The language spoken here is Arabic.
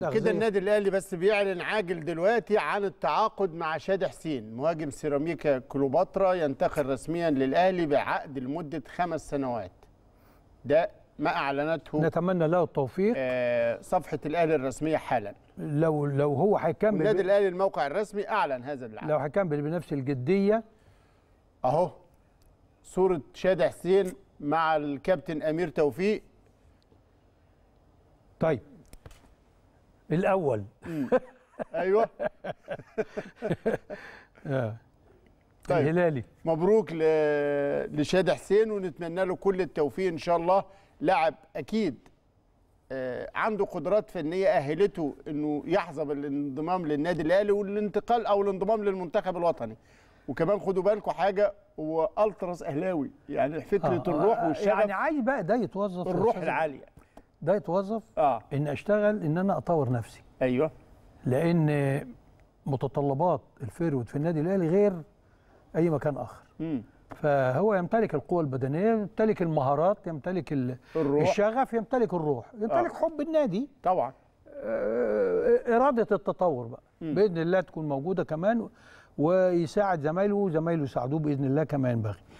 كده إيه؟ النادي الاهلي بس بيعلن عاجل دلوقتي عن التعاقد مع شاد حسين مهاجم سيراميكا كليوباترا ينتقل رسميا للاهلي بعقد لمده خمس سنوات ده ما اعلنته نتمنى له التوفيق آه صفحه الاهلي الرسميه حالا لو لو هو هيكمل النادي الاهلي الموقع الرسمي اعلن هذا العقد لو هيكمل بنفس الجديه اهو صوره شاد حسين مع الكابتن امير توفيق طيب الاول ايوه آه. طيب الهلالي مبروك لشادي حسين ونتمنى له كل التوفيق ان شاء الله لاعب اكيد آه، عنده قدرات فنيه اهلته انه يحظى بالانضمام للنادي الاهلي والانتقال او الانضمام للمنتخب الوطني وكمان خدوا بالكم حاجه هو التراس اهلاوي يعني فكره آه الروح آه، والشغف يعني عايز بقى ده يتوظف الروح العاليه ده يتوظف آه. ان اشتغل ان انا اطور نفسي ايوه لان متطلبات الفيرود في النادي الاهلي غير اي مكان اخر م. فهو يمتلك القوة البدنية يمتلك المهارات يمتلك الروح. الشغف يمتلك الروح يمتلك آه. حب النادي طبعا آه، إرادة التطور بقى م. بإذن الله تكون موجودة كمان ويساعد زمايله وزمايله يساعدوه بإذن الله كما ينبغي